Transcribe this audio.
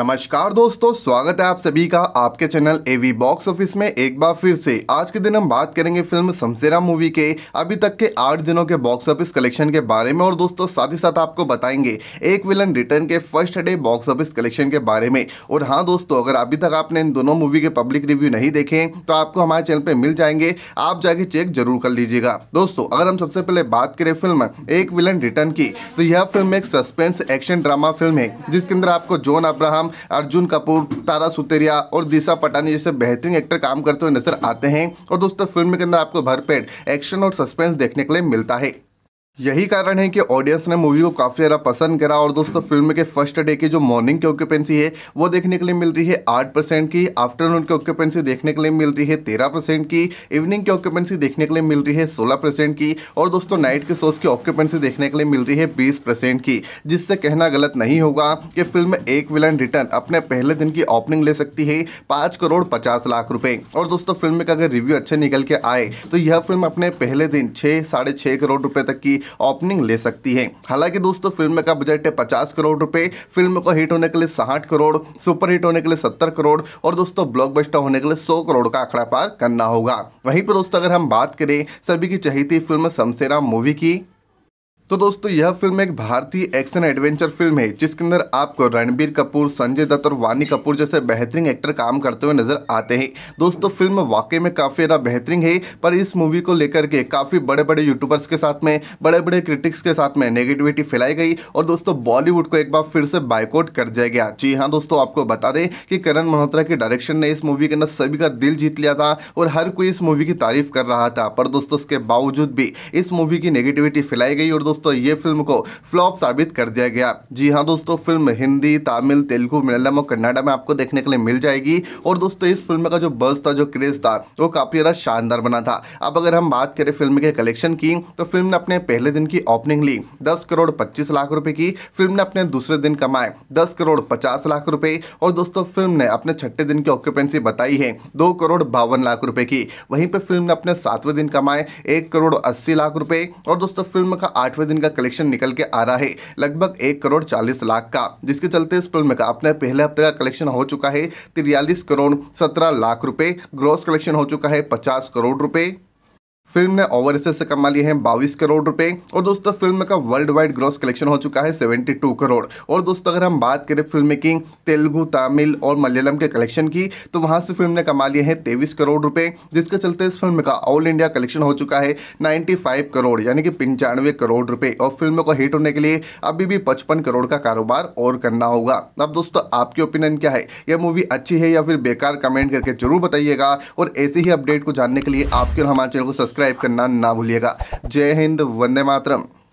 नमस्कार दोस्तों स्वागत है आप सभी का आपके चैनल एवी बॉक्स ऑफिस में एक बार फिर से आज के दिन हम बात करेंगे फिल्म समसेरा मूवी के अभी तक के आठ दिनों के बॉक्स ऑफिस कलेक्शन के बारे में और दोस्तों साथ ही साथ आपको बताएंगे एक विलन रिटर्न के first day box office collection के बारे में और हाँ दोस्तों अगर अभी तक आपने इन दोनों मूवी के पब्लिक रिव्यू नहीं देखे तो आपको हमारे चैनल पर मिल जाएंगे आप जाके चेक जरूर कर लीजिएगा दोस्तों अगर हम सबसे पहले बात करें फिल्म एक विलन रिटर्न की तो यह फिल्म एक सस्पेंस एक्शन ड्रामा फिल्म है जिसके अंदर आपको जोन अब्राहम अर्जुन कपूर तारा सुतेरिया और दिशा पटानी जैसे बेहतरीन एक्टर काम करते हुए नजर आते हैं और दोस्तों फिल्म के अंदर आपको भरपेट एक्शन और सस्पेंस देखने के लिए मिलता है यही कारण है कि ऑडियंस ने मूवी को काफ़ी ज़्यादा पसंद करा और दोस्तों फिल्म के फर्स्ट डे की जो मॉर्निंग की ऑक्यूपेंसी है वो देखने के लिए मिल रही है आठ परसेंट की आफ्टरनून की ऑक्यूपेंसी देखने के लिए मिल रही है तेरह परसेंट की इवनिंग की ऑक्यूपेंसी देखने के लिए मिल रही है सोलह परसेंट की और दोस्तों नाइट के शोज की ऑक्यूपेंसी देखने के लिए मिल रही है बीस परसेंट की जिससे कहना गलत नहीं होगा कि फिल्म एक विलन रिटर्न अपने पहले दिन की ओपनिंग ले सकती है पाँच करोड़ पचास लाख रुपये और दोस्तों फिल्म का अगर रिव्यू अच्छे निकल के आए तो यह फिल्म अपने पहले दिन छः साढ़े छः करोड़ रुपये तक की ओपनिंग ले सकती है हालांकि दोस्तों फिल्म का बजट है पचास करोड़ रुपए फिल्म को हिट होने के लिए साठ करोड़ सुपर हिट होने के लिए सत्तर करोड़ और दोस्तों ब्लॉक होने के लिए सौ करोड़ का आंकड़ा पार करना होगा वहीं पर दोस्तों अगर हम बात करें सभी की चाहती फिल्म शमशेरा मूवी की तो दोस्तों यह फिल्म एक भारतीय एक्शन एडवेंचर फिल्म है जिसके अंदर आपको रणबीर कपूर संजय दत्त और वानी कपूर जैसे बेहतरीन एक्टर काम करते हुए नजर आते हैं दोस्तों फिल्म वाकई में काफ़ी ज़्यादा बेहतरीन है पर इस मूवी को लेकर के काफ़ी बड़े बड़े यूट्यूबर्स के साथ में बड़े बड़े क्रिटिक्स के साथ में नेगेटिविटी फैलाई गई और दोस्तों बॉलीवुड को एक बार फिर से बाइकआउट कर दिया गया जी हाँ दोस्तों आपको बता दें कि करण मल्होत्रा के डायरेक्शन ने इस मूवी के अंदर सभी का दिल जीत लिया था और हर कोई इस मूवी की तारीफ कर रहा था पर दोस्तों उसके बावजूद भी इस मूवी की नेगेटिविटी फैलाई गई और दोस्तों दोस्तों ये फिल्म को फ्लॉप साबित कर दिया गया जी हाँ दोस्तों फिल्म हिंदी तमिल तेलुगु मलयालम और कन्नाडा में आपको देखने के लिए मिल जाएगी और दोस्तों इस फिल्म का जो बस था जो क्रेज था वो काफ़ी ज़्यादा शानदार बना था अब अगर हम बात करें फिल्म के कलेक्शन की तो फिल्म ने अपने पहले दिन की ओपनिंग ली दस करोड़ पच्चीस लाख रुपए की फिल्म ने अपने दूसरे दिन कमाए दस करोड़ पचास लाख रुपए और दोस्तों फिल्म ने अपने छठे दिन की ऑक्यूपेंसी बताई है दो करोड़ बावन लाख रुपए की वहीं पर फिल्म ने अपने सातवें दिन कमाए एक करोड़ अस्सी लाख रुपए और दोस्तों फिल्म का आठवें दिन का कलेक्शन निकल के आ रहा है लगभग एक करोड़ चालीस लाख का जिसके चलते इस फिल्म का अपने पहले हफ्ते का कलेक्शन हो चुका है तिरयालीस करोड़ सत्रह लाख रुपए ग्रोस कलेक्शन हो चुका है पचास करोड़ रुपए फिल्म ने ओवर से कमा लिए हैं बाईस करोड़ रुपए और दोस्तों फिल्म का वर्ल्ड वाइड ग्रॉस कलेक्शन हो चुका है 72 करोड़ और दोस्तों अगर हम बात करें फिल्म की तेलुगु तमिल और मलयालम के कलेक्शन की तो वहां से फिल्म ने कमा लिए हैं तेईस करोड़ रुपए जिसके चलते इस फिल्म का ऑल इंडिया कलेक्शन हो चुका है नाइन्टी करोड़ यानी कि पंचानवे करोड़ रुपये और फिल्म को हिट होने के लिए अभी भी पचपन करोड़ का कारोबार और करना होगा अब दोस्तों आपकी ओपिनियन क्या है यह मूवी अच्छी है या फिर बेकार कमेंट करके जरूर बताइएगा और ऐसे ही अपडेट को जानने के लिए आपके हमारे चैनल को सब्सक्राइब सब्सक्राइब करना ना भूलिएगा जय हिंद वंदे मातरम